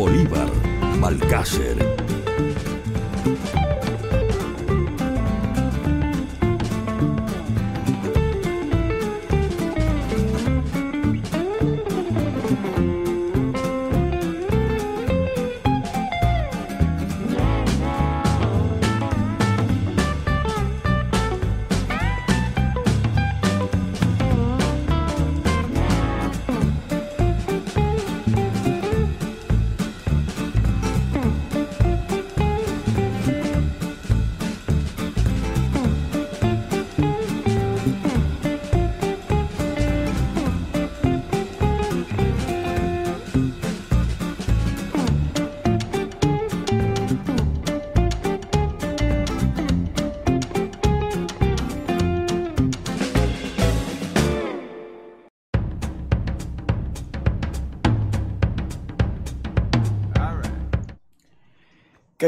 Bolívar, Balcácer,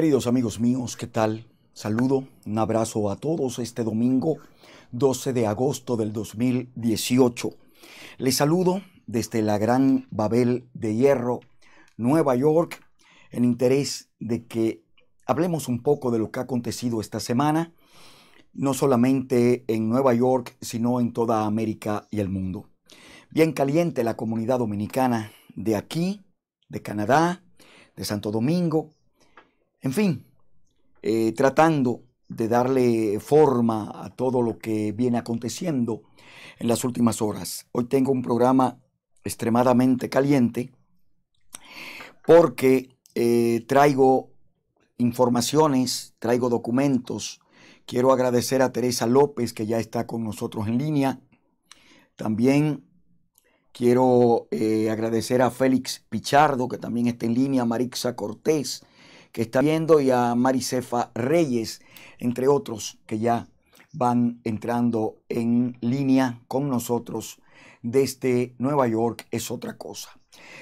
Queridos amigos míos, ¿qué tal? Saludo, un abrazo a todos este domingo 12 de agosto del 2018. Les saludo desde la Gran Babel de Hierro, Nueva York, en interés de que hablemos un poco de lo que ha acontecido esta semana, no solamente en Nueva York, sino en toda América y el mundo. Bien caliente la comunidad dominicana de aquí, de Canadá, de Santo Domingo, en fin, eh, tratando de darle forma a todo lo que viene aconteciendo en las últimas horas. Hoy tengo un programa extremadamente caliente porque eh, traigo informaciones, traigo documentos. Quiero agradecer a Teresa López que ya está con nosotros en línea. También quiero eh, agradecer a Félix Pichardo que también está en línea, a Marixa Cortés, que está viendo y a Maricefa Reyes, entre otros que ya van entrando en línea con nosotros desde Nueva York es otra cosa.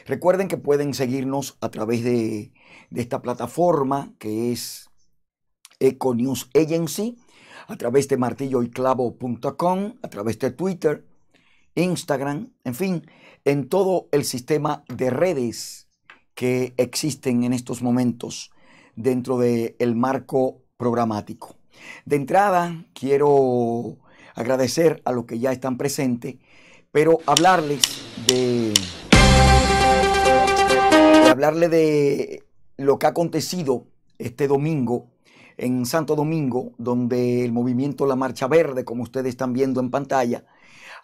Recuerden que pueden seguirnos a través de, esta plataforma que es Eco News Agency, a través de martilloyclavo.com, a través de Twitter, Instagram, en fin, en todo el sistema de redes que existen en estos momentos dentro del marco programático. De entrada, quiero agradecer a los que ya están presentes, pero hablarles de, de hablarles de lo que ha acontecido este domingo en Santo Domingo, donde el movimiento La Marcha Verde, como ustedes están viendo en pantalla,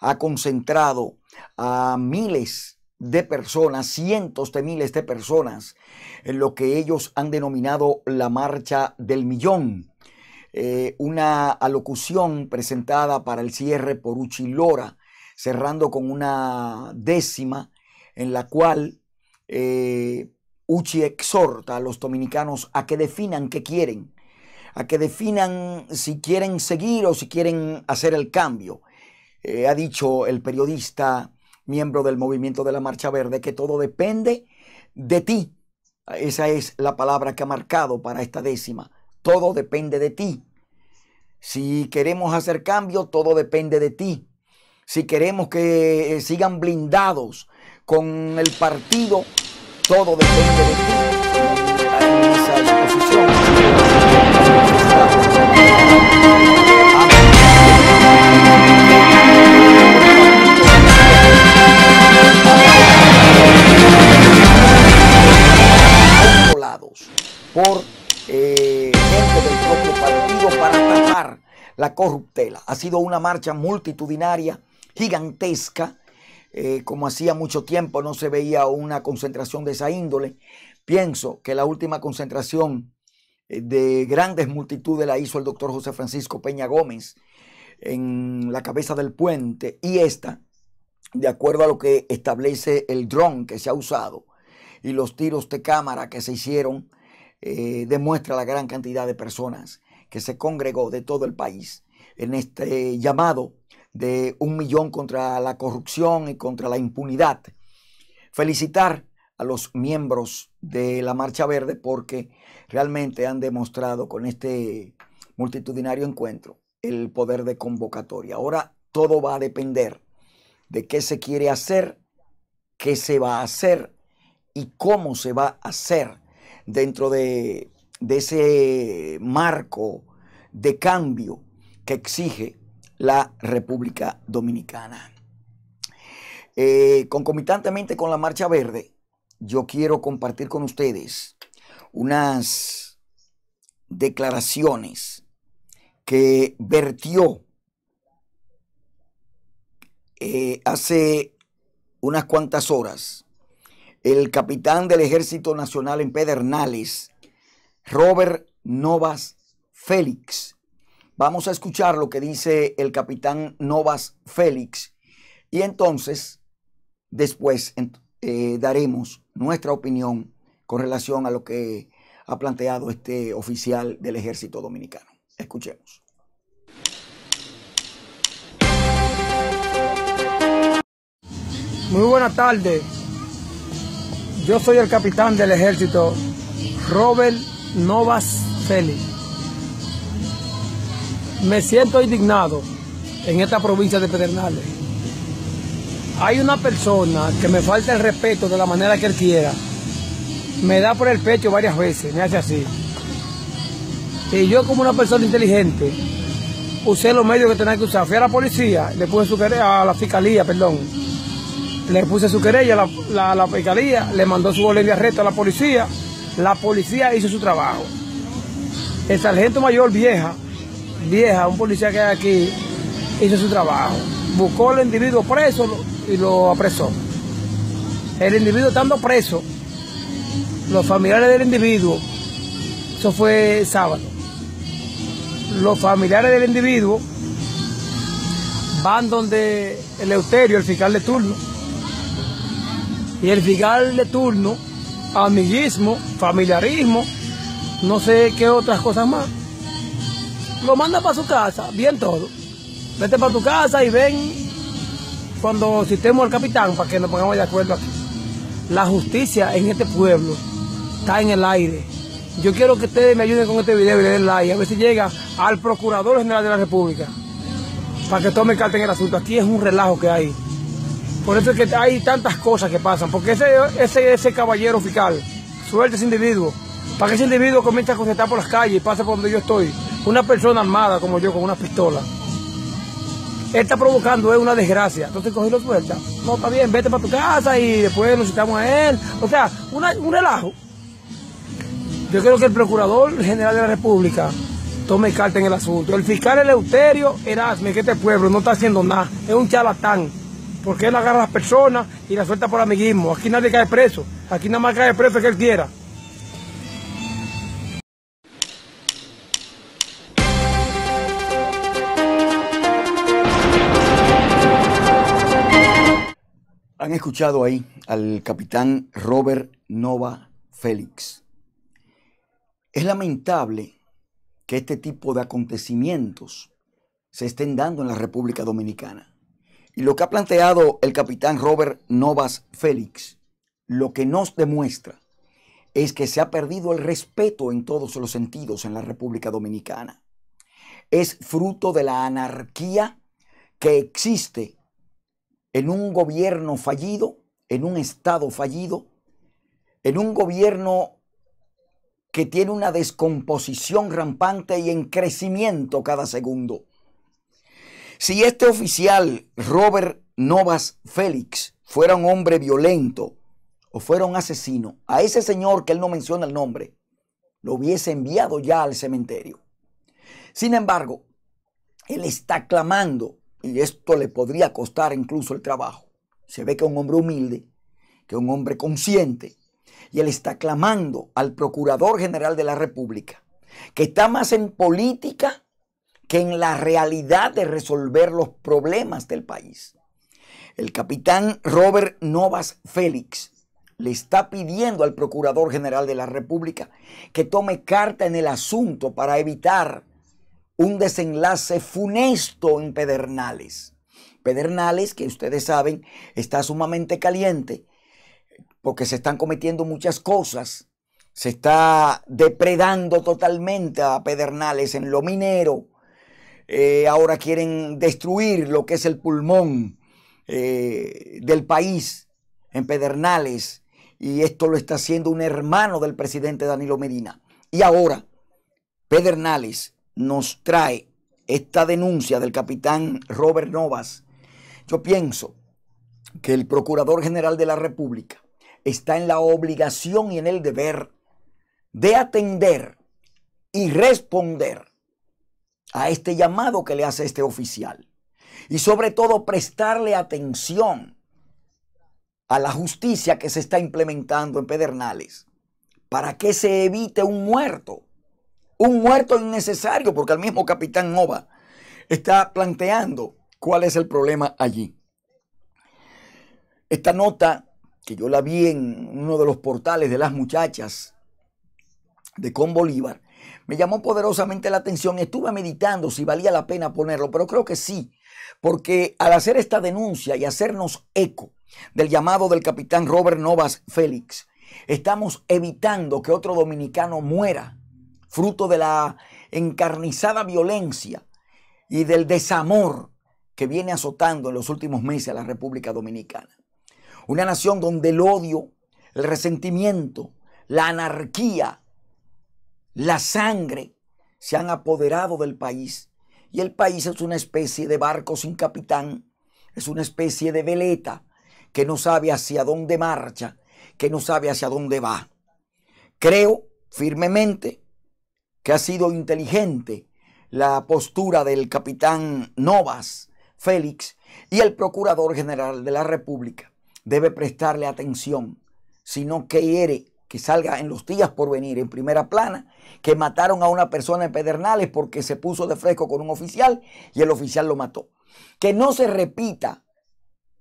ha concentrado a miles de personas, cientos de miles de personas, en lo que ellos han denominado la marcha del millón. Eh, una alocución presentada para el cierre por Uchi Lora cerrando con una décima en la cual eh, Uchi exhorta a los dominicanos a que definan qué quieren, a que definan si quieren seguir o si quieren hacer el cambio. Eh, ha dicho el periodista miembro del movimiento de la Marcha Verde, que todo depende de ti. Esa es la palabra que ha marcado para esta décima. Todo depende de ti. Si queremos hacer cambio, todo depende de ti. Si queremos que eh, sigan blindados con el partido, todo depende de ti. corruptela. Ha sido una marcha multitudinaria, gigantesca, eh, como hacía mucho tiempo no se veía una concentración de esa índole. Pienso que la última concentración eh, de grandes multitudes la hizo el doctor José Francisco Peña Gómez en la cabeza del puente y esta, de acuerdo a lo que establece el dron que se ha usado y los tiros de cámara que se hicieron, eh, demuestra la gran cantidad de personas que se congregó de todo el país en este llamado de un millón contra la corrupción y contra la impunidad. Felicitar a los miembros de la Marcha Verde porque realmente han demostrado con este multitudinario encuentro el poder de convocatoria. Ahora todo va a depender de qué se quiere hacer, qué se va a hacer y cómo se va a hacer dentro de, de ese marco de cambio que exige la República Dominicana. Eh, concomitantemente con la Marcha Verde, yo quiero compartir con ustedes unas declaraciones que vertió eh, hace unas cuantas horas el capitán del Ejército Nacional en Pedernales, Robert Novas Félix, Vamos a escuchar lo que dice el capitán Novas Félix y entonces después eh, daremos nuestra opinión con relación a lo que ha planteado este oficial del ejército dominicano. Escuchemos. Muy buenas tardes. Yo soy el capitán del ejército, Robert Novas Félix me siento indignado en esta provincia de Pedernales. Hay una persona que me falta el respeto de la manera que él quiera. Me da por el pecho varias veces, me hace así. Y yo como una persona inteligente, usé los medios que tenía que usar. Fui a la policía, le puse su querella, a la fiscalía, perdón. Le puse su querella a la, fiscalía, le mandó su bolivia de arresto a la policía. La policía hizo su trabajo. El sargento mayor vieja vieja, un policía que aquí, hizo su trabajo. Buscó al individuo preso y lo apresó. El individuo estando preso, los familiares del individuo, eso fue sábado, los familiares del individuo van donde el Euterio, el fiscal de turno, y el fiscal de turno, amiguismo, familiarismo, no sé qué otras cosas más lo manda para su casa, bien todo. Vete para tu casa y ven cuando citemos al capitán para que nos pongamos de acuerdo aquí. La justicia en este pueblo está en el aire. Yo quiero que ustedes me ayuden con este video y le den like, a ver si llega al Procurador General de la República, para que tome carta en el asunto. Aquí es un relajo que hay. Por eso es que hay tantas cosas que pasan, porque ese, ese, ese caballero fiscal, suelte ese individuo, para que ese individuo comience a por las calles y pase por donde yo estoy una persona armada como yo con una pistola, él está provocando es una desgracia. Entonces cogí la suelta. No, está bien, vete para tu casa y después nos citamos a él. O sea, un relajo. Yo creo que el Procurador General de la República tome carta en el asunto. El fiscal Eleuterio Erasme, que este pueblo no está haciendo nada, es un charlatán. Porque él agarra a las personas y las suelta por amiguismo. Aquí nadie cae preso. Aquí nada más cae preso que él quiera. escuchado ahí al capitán Robert Nova Félix. Es lamentable que este tipo de acontecimientos se estén dando en la República Dominicana. Y lo que ha planteado el capitán Robert Novas Félix, lo que nos demuestra es que se ha perdido el respeto en todos los sentidos en la República Dominicana. Es fruto de la anarquía que existe en un gobierno fallido, en un Estado fallido, en un gobierno que tiene una descomposición rampante y en crecimiento cada segundo. Si este oficial, Robert Novas Félix, fuera un hombre violento o fuera un asesino, a ese señor que él no menciona el nombre, lo hubiese enviado ya al cementerio. Sin embargo, él está clamando y esto le podría costar incluso el trabajo. Se ve que es un hombre humilde, que es un hombre consciente, y él está clamando al Procurador General de la República, que está más en política que en la realidad de resolver los problemas del país. El capitán Robert Novas Félix le está pidiendo al Procurador General de la República que tome carta en el asunto para evitar un desenlace funesto en Pedernales. Pedernales, que ustedes saben, está sumamente caliente porque se están cometiendo muchas cosas. Se está depredando totalmente a Pedernales en lo minero. Eh, ahora quieren destruir lo que es el pulmón eh, del país en Pedernales. Y esto lo está haciendo un hermano del presidente Danilo Medina. Y ahora, Pedernales nos trae esta denuncia del capitán Robert Novas, yo pienso que el Procurador General de la República está en la obligación y en el deber de atender y responder a este llamado que le hace este oficial. Y sobre todo prestarle atención a la justicia que se está implementando en Pedernales para que se evite un muerto un muerto innecesario, porque el mismo capitán Nova está planteando cuál es el problema allí. Esta nota, que yo la vi en uno de los portales de las muchachas de Con Bolívar, me llamó poderosamente la atención. Estuve meditando si valía la pena ponerlo, pero creo que sí, porque al hacer esta denuncia y hacernos eco del llamado del capitán Robert Novas Félix, estamos evitando que otro dominicano muera fruto de la encarnizada violencia y del desamor que viene azotando en los últimos meses a la República Dominicana. Una nación donde el odio, el resentimiento, la anarquía, la sangre se han apoderado del país. Y el país es una especie de barco sin capitán, es una especie de veleta que no sabe hacia dónde marcha, que no sabe hacia dónde va. Creo firmemente que ha sido inteligente la postura del capitán Novas, Félix, y el Procurador General de la República debe prestarle atención, si no quiere que salga en los días por venir en primera plana, que mataron a una persona en Pedernales porque se puso de fresco con un oficial y el oficial lo mató. Que no se repita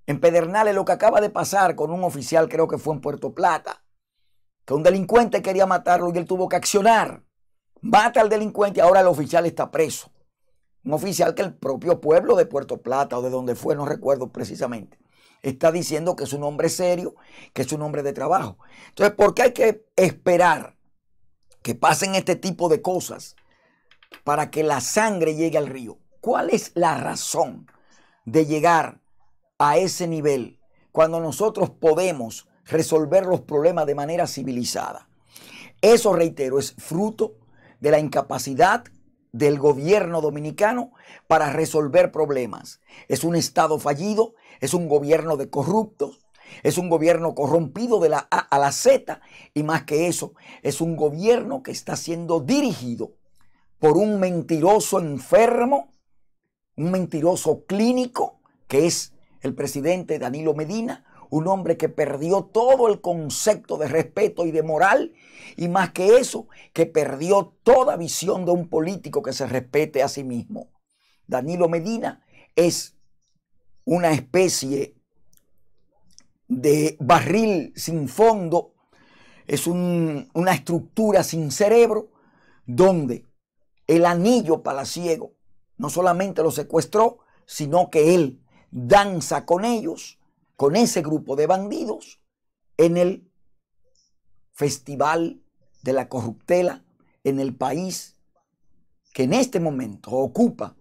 en Pedernales lo que acaba de pasar con un oficial, creo que fue en Puerto Plata, que un delincuente quería matarlo y él tuvo que accionar mata al delincuente, y ahora el oficial está preso. Un oficial que el propio pueblo de Puerto Plata o de donde fue, no recuerdo precisamente, está diciendo que es un hombre serio, que es un hombre de trabajo. Entonces, ¿por qué hay que esperar que pasen este tipo de cosas para que la sangre llegue al río? ¿Cuál es la razón de llegar a ese nivel cuando nosotros podemos resolver los problemas de manera civilizada? Eso, reitero, es fruto de la incapacidad del gobierno dominicano para resolver problemas. Es un Estado fallido, es un gobierno de corruptos, es un gobierno corrompido de la A a la Z y más que eso, es un gobierno que está siendo dirigido por un mentiroso enfermo, un mentiroso clínico que es el presidente Danilo Medina, un hombre que perdió todo el concepto de respeto y de moral, y más que eso, que perdió toda visión de un político que se respete a sí mismo. Danilo Medina es una especie de barril sin fondo, es una estructura sin cerebro, donde el anillo palaciego no solamente lo secuestró, sino que él danza con ellos con ese grupo de bandidos en el festival de la corruptela en el país que en este momento ocupa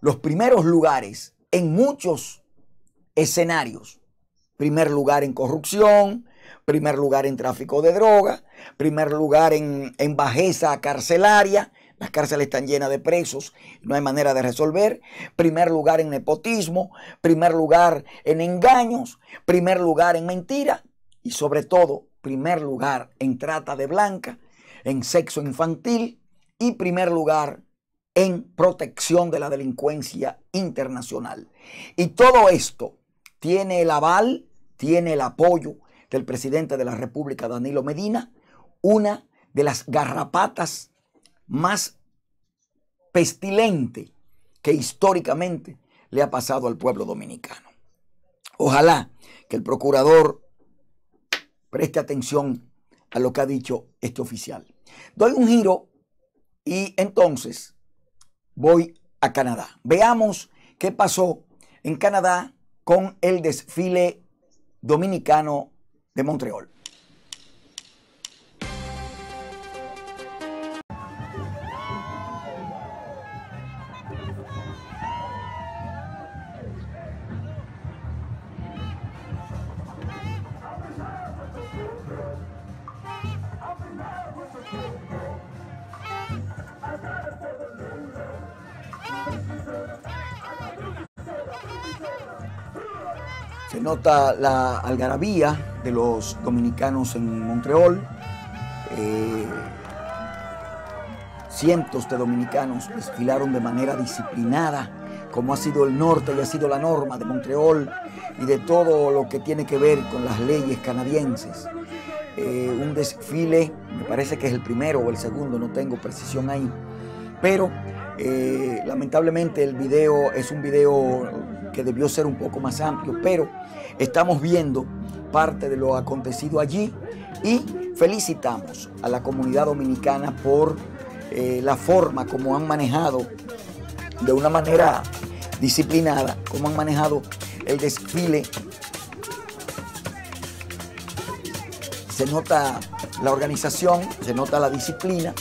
los primeros lugares en muchos escenarios. Primer lugar en corrupción, primer lugar en tráfico de droga, primer lugar en, en bajeza carcelaria, las cárceles están llenas de presos, no hay manera de resolver. Primer lugar en nepotismo, primer lugar en engaños, primer lugar en mentira y sobre todo primer lugar en trata de blanca, en sexo infantil y primer lugar en protección de la delincuencia internacional. Y todo esto tiene el aval, tiene el apoyo del presidente de la República, Danilo Medina, una de las garrapatas más pestilente que históricamente le ha pasado al pueblo dominicano. Ojalá que el procurador preste atención a lo que ha dicho este oficial. Doy un giro y entonces voy a Canadá. Veamos qué pasó en Canadá con el desfile dominicano de Montreal. nota la algarabía de los dominicanos en Montreal. Eh, cientos de dominicanos desfilaron de manera disciplinada, como ha sido el norte y ha sido la norma de Montreal y de todo lo que tiene que ver con las leyes canadienses. Eh, un desfile, me parece que es el primero o el segundo, no tengo precisión ahí, pero eh, lamentablemente el video es un video que debió ser un poco más amplio, pero estamos viendo parte de lo acontecido allí y felicitamos a la comunidad dominicana por eh, la forma como han manejado de una manera disciplinada, como han manejado el desfile. Se nota la organización, se nota la disciplina.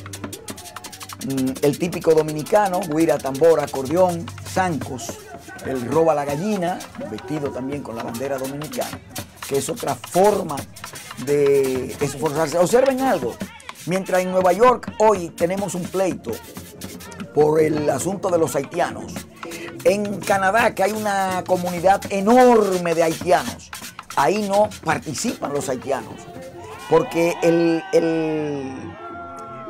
Mm, el típico dominicano, guira, tambor, acordeón, zancos, el roba la gallina, vestido también con la bandera dominicana, que es otra forma de esforzarse. Observen algo, mientras en Nueva York hoy tenemos un pleito por el asunto de los haitianos, en Canadá, que hay una comunidad enorme de haitianos, ahí no participan los haitianos, porque el, el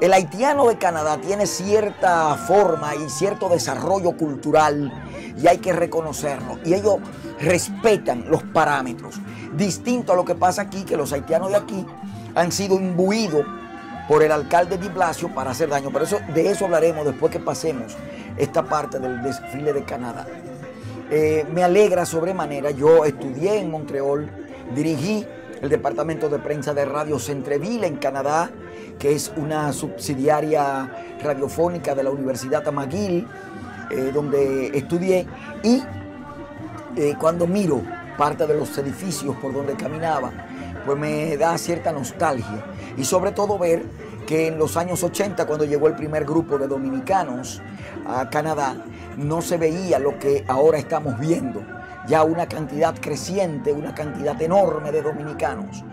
el haitiano de Canadá tiene cierta forma y cierto desarrollo cultural y hay que reconocerlo. Y ellos respetan los parámetros. Distinto a lo que pasa aquí, que los haitianos de aquí han sido imbuidos por el alcalde Di Blasio para hacer daño. Pero eso, de eso hablaremos después que pasemos esta parte del desfile de Canadá. Eh, me alegra sobremanera, yo estudié en Montreal, dirigí el departamento de prensa de Radio Centreville en Canadá, que es una subsidiaria radiofónica de la Universidad Tamaguil, eh, donde estudié, y eh, cuando miro parte de los edificios por donde caminaba, pues me da cierta nostalgia y sobre todo ver que en los años 80, cuando llegó el primer grupo de dominicanos a Canadá, no se veía lo que ahora estamos viendo, ya una cantidad creciente, una cantidad enorme de dominicanos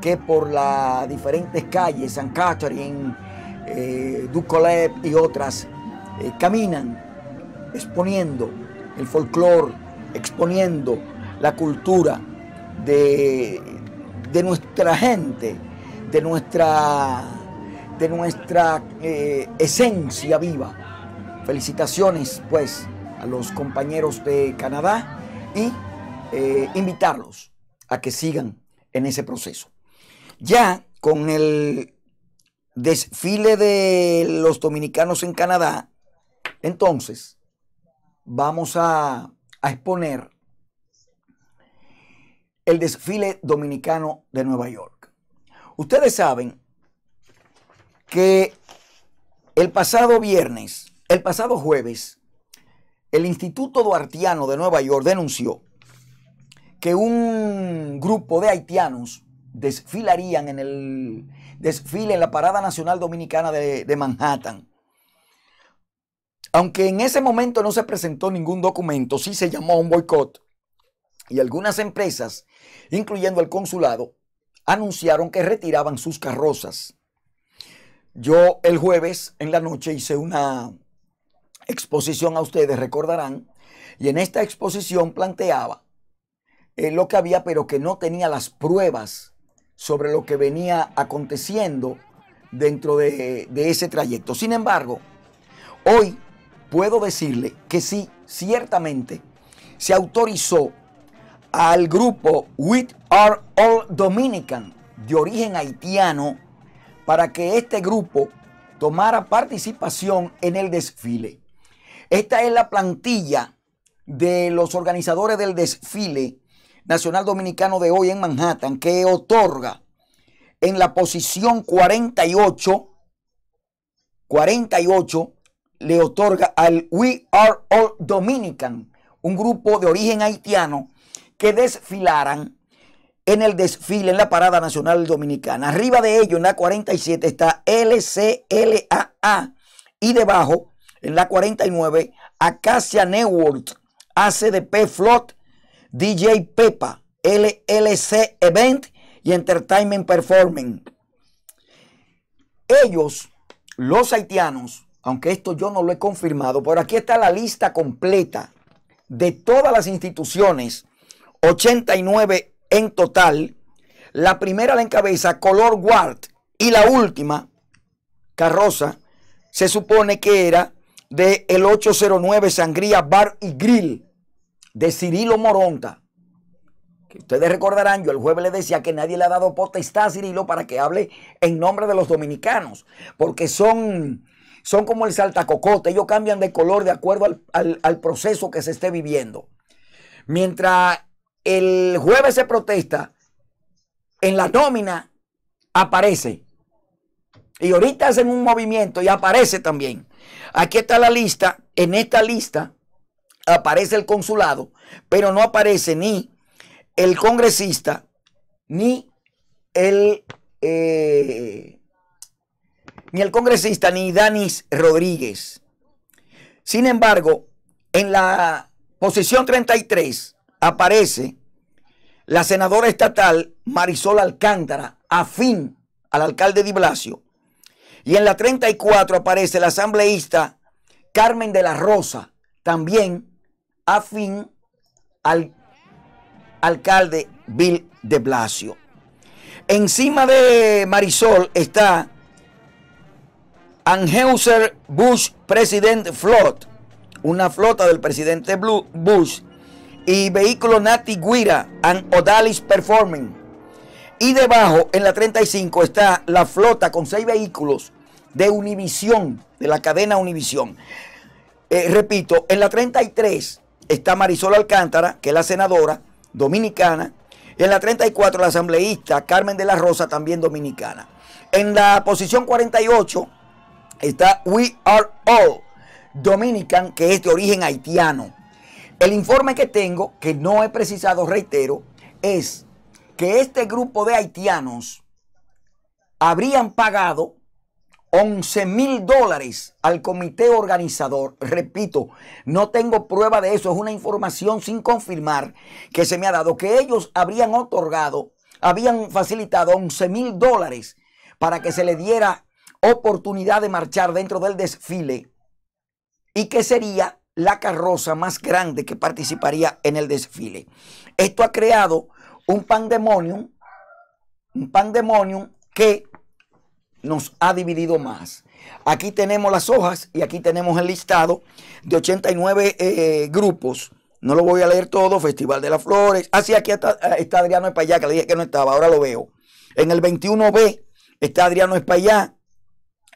que por las diferentes calles, San Catherine, eh, y otras, eh, caminan exponiendo el folclore, exponiendo la cultura de, nuestra gente, de nuestra, de nuestra eh, esencia viva. Felicitaciones pues a los compañeros de Canadá y eh, invitarlos a que sigan en ese proceso. Ya con el desfile de los dominicanos en Canadá, entonces vamos a, exponer el desfile dominicano de Nueva York. Ustedes saben que el pasado viernes, el pasado jueves, el Instituto Duartiano de Nueva York denunció que un grupo de haitianos desfilarían en el desfile en la Parada Nacional Dominicana de, Manhattan. Aunque en ese momento no se presentó ningún documento, sí se llamó a un boicot. Y algunas empresas, incluyendo el consulado, anunciaron que retiraban sus carrozas. Yo el jueves en la noche hice una exposición a ustedes, recordarán, y en esta exposición planteaba eh, lo que había, pero que no tenía las pruebas sobre lo que venía aconteciendo dentro de, ese trayecto. Sin embargo, hoy puedo decirle que sí, ciertamente, se autorizó al grupo We Are All Dominican de origen haitiano para que este grupo tomara participación en el desfile. Esta es la plantilla de los organizadores del desfile Nacional Dominicano de hoy en Manhattan, que otorga en la posición 48, 48, le otorga al We Are All Dominican, un grupo de origen haitiano, que desfilaran en el desfile en la Parada Nacional Dominicana. Arriba de ello, en la 47, está LCLAA y debajo, en la 49, Acacia Network, ACDP Flot DJ Pepa, LLC Event y Entertainment Performing. Ellos, los haitianos, aunque esto yo no lo he confirmado, pero aquí está la lista completa de todas las instituciones, 89 en total. La primera la encabeza Color Guard y la última, Carroza, se supone que era de el 809 Sangría Bar y Grill de Cirilo Moronta. Que ustedes recordarán, yo el jueves le decía que nadie le ha dado potestad a Cirilo para que hable en nombre de los dominicanos, porque son, son como el saltacocote, ellos cambian de color de acuerdo al, al proceso que se esté viviendo. Mientras el jueves se protesta, en la nómina aparece. Y ahorita hacen un movimiento y aparece también. Aquí está la lista. En esta lista aparece el consulado, pero no aparece ni el congresista ni el eh, ni el congresista ni Danis Rodríguez. Sin embargo, en la posición 33 aparece la senadora estatal Marisol Alcántara, afín al alcalde Di Blasio. Y en la 34 aparece la asambleísta Carmen de la Rosa, también fin al alcalde Bill de Blasio. Encima de Marisol está Anheuser Bush President Flot, una flota del presidente Bush, y vehículo Nati Guira and Odalis Performing. Y debajo, en la 35, está la flota con seis vehículos de Univisión, de la cadena Univisión. Eh, repito, en la 33 está Marisol Alcántara, que es la senadora dominicana. Y en la 34, la asambleísta Carmen de la Rosa, también dominicana. En la posición 48 está We Are All Dominican, que es de origen haitiano. El informe que tengo, que no he precisado, reitero, es que este grupo de haitianos habrían pagado 11 mil dólares al comité organizador. Repito, no tengo prueba de eso, es una información sin confirmar que se me ha dado, que ellos habrían otorgado, habían facilitado 11 mil dólares para que se le diera oportunidad de marchar dentro del desfile y que sería la carroza más grande que participaría en el desfile. Esto ha creado un pandemonium, un pandemonio que nos ha dividido más. Aquí tenemos las hojas y aquí tenemos el listado de 89 eh, grupos. No lo voy a leer todo, Festival de las Flores. ah aquí está, ah, Adriano Espallá, que le dije que no estaba, ahora lo veo. En el 21B está Adriano Espallá.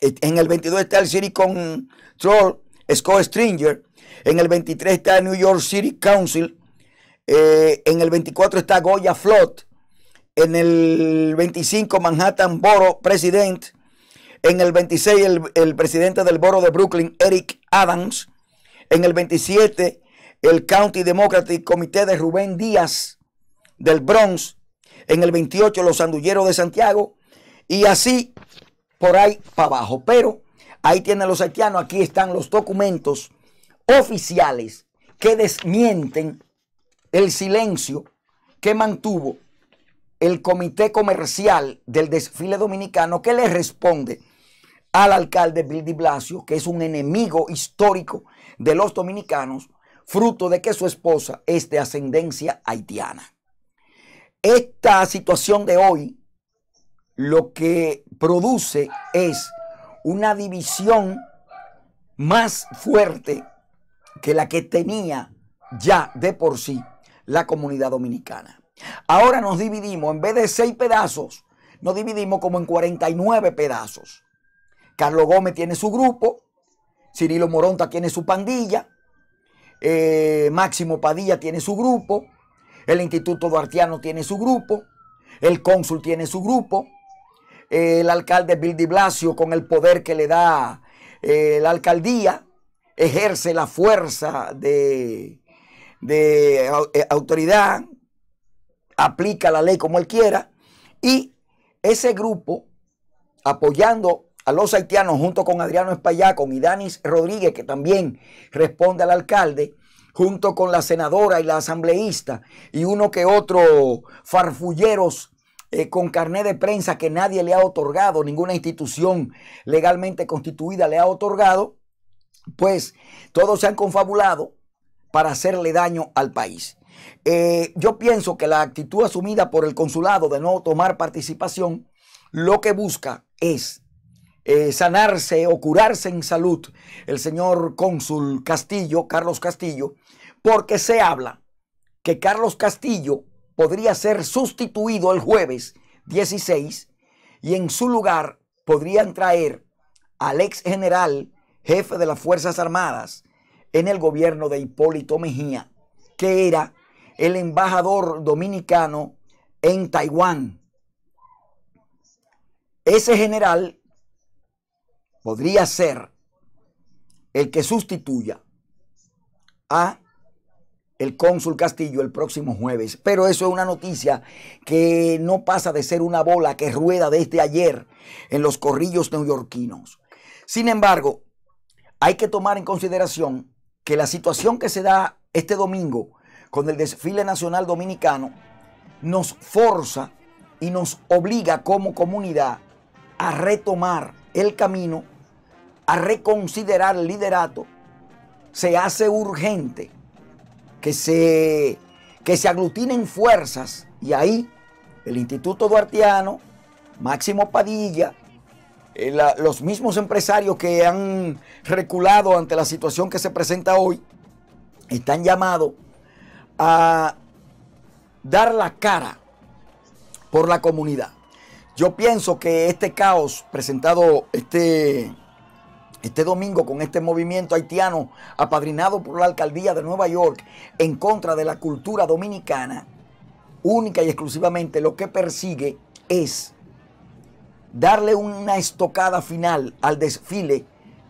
E, en el 22 está el City Control, Scott Stringer. En el 23 está New York City Council. Eh, en el 24 está Goya Flot. En el 25 Manhattan Borough President. En el 26, el, presidente del borough de Brooklyn, Eric Adams. En el 27, el County Democratic Comité de Rubén Díaz del Bronx. En el 28, los sandulleros de Santiago. Y así por ahí para abajo. Pero ahí tienen los haitianos, aquí están los documentos oficiales que desmienten el silencio que mantuvo el comité comercial del desfile dominicano que le responde al alcalde Bill de Blasio, que es un enemigo histórico de los dominicanos, fruto de que su esposa es de ascendencia haitiana. Esta situación de hoy lo que produce es una división más fuerte que la que tenía ya de por sí la comunidad dominicana. Ahora nos dividimos, en vez de seis pedazos, nos dividimos como en 49 pedazos. Carlos Gómez tiene su grupo, Cirilo Moronta tiene su pandilla, eh, Máximo Padilla tiene su grupo, el Instituto Duartiano tiene su grupo, el cónsul tiene su grupo, eh, el alcalde Bill de Blasio con el poder que le da eh, la alcaldía, ejerce la fuerza de, de autoridad, aplica la ley como él quiera, y ese grupo, apoyando a los haitianos junto con Adriano Espayaco y Danis Rodríguez, que también responde al alcalde, junto con la senadora y la asambleísta y uno que otro farfulleros eh, con carné de prensa que nadie le ha otorgado, ninguna institución legalmente constituida le ha otorgado, pues todos se han confabulado para hacerle daño al país. Eh, yo pienso que la actitud asumida por el consulado de no tomar participación lo que busca es eh, sanarse o curarse en salud el señor cónsul Castillo, Carlos Castillo, porque se habla que Carlos Castillo podría ser sustituido el jueves 16 y en su lugar podrían traer al ex general jefe de las Fuerzas Armadas en el gobierno de Hipólito Mejía, que era el embajador dominicano en Taiwán. Ese general podría ser el que sustituya a el cónsul Castillo el próximo jueves. Pero eso es una noticia que no pasa de ser una bola que rueda desde ayer en los corrillos neoyorquinos. Sin embargo, hay que tomar en consideración que la situación que se da este domingo con el desfile nacional dominicano nos forza y nos obliga como comunidad a retomar el camino a reconsiderar el liderato, se hace urgente que se, que se aglutinen fuerzas y ahí el Instituto Duartiano, Máximo Padilla, eh, los mismos empresarios que han reculado ante la situación que se presenta hoy, están llamados a dar la cara por la comunidad. Yo pienso que este caos presentado, este este domingo con este movimiento haitiano apadrinado por la alcaldía de Nueva York en contra de la cultura dominicana, única y exclusivamente lo que persigue es darle una estocada final al desfile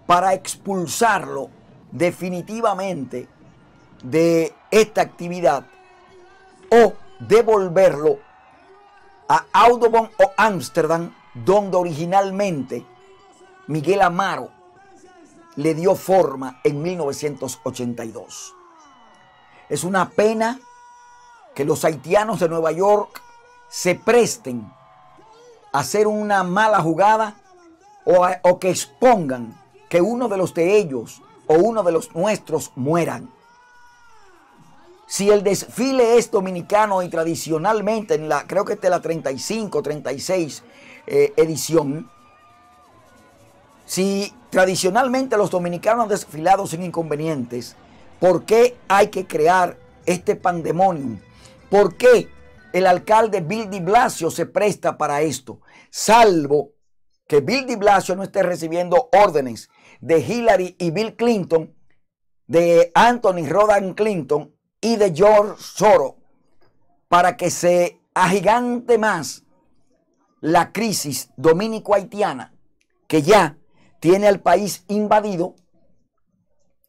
para expulsarlo definitivamente de esta actividad o devolverlo a Audubon o Ámsterdam, donde originalmente Miguel Amaro le dio forma en 1982. Es una pena que los haitianos de Nueva York se presten a hacer una mala jugada o, que expongan que uno de los de ellos o uno de los nuestros mueran. Si el desfile es dominicano y tradicionalmente, en la, creo que es es la 35, 36 eh, edición, si tradicionalmente los dominicanos han desfilado sin inconvenientes, ¿por qué hay que crear este pandemonium? ¿Por qué el alcalde Bill de Blasio se presta para esto? Salvo que Bill de Blasio no esté recibiendo órdenes de Hillary y Bill Clinton, de Anthony Rodan Clinton y de George Soros para que se agigante más la crisis dominico-haitiana que ya tiene al país invadido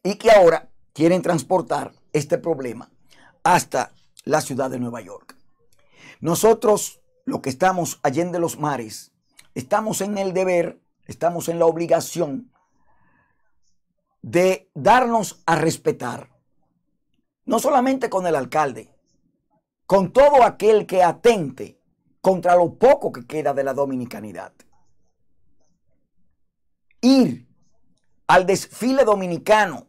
y que ahora quieren transportar este problema hasta la ciudad de Nueva York. Nosotros, los que estamos de los mares, estamos en el deber, estamos en la obligación de darnos a respetar, no solamente con el alcalde, con todo aquel que atente contra lo poco que queda de la dominicanidad ir al desfile dominicano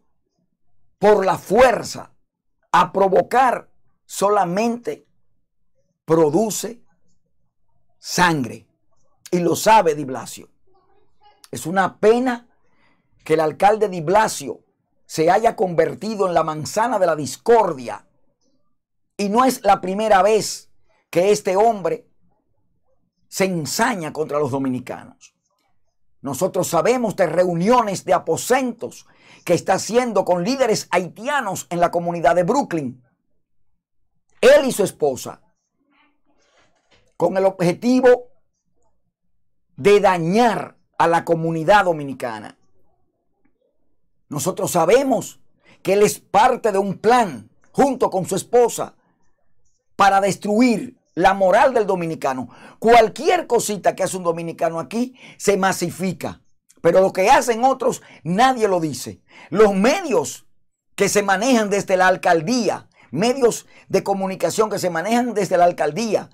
por la fuerza a provocar solamente produce sangre. Y lo sabe Di Blasio. Es una pena que el alcalde Di Blasio se haya convertido en la manzana de la discordia. Y no es la primera vez que este hombre se ensaña contra los dominicanos. Nosotros sabemos de reuniones de aposentos que está haciendo con líderes haitianos en la comunidad de Brooklyn. Él y su esposa, con el objetivo de dañar a la comunidad dominicana. Nosotros sabemos que él es parte de un plan junto con su esposa para destruir la moral del dominicano. Cualquier cosita que hace un dominicano aquí se masifica, pero lo que hacen otros nadie lo dice. Los medios que se manejan desde la alcaldía, medios de comunicación que se manejan desde la alcaldía,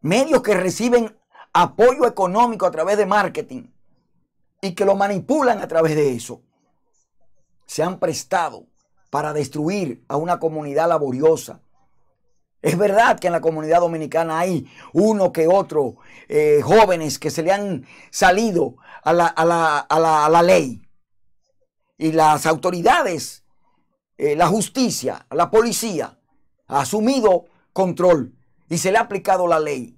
medios que reciben apoyo económico a través de marketing y que lo manipulan a través de eso, se han prestado para destruir a una comunidad laboriosa, es verdad que en la comunidad dominicana hay uno que otro eh, jóvenes que se le han salido a la, ley. Y las autoridades, eh, la justicia, la policía, ha asumido control y se le ha aplicado la ley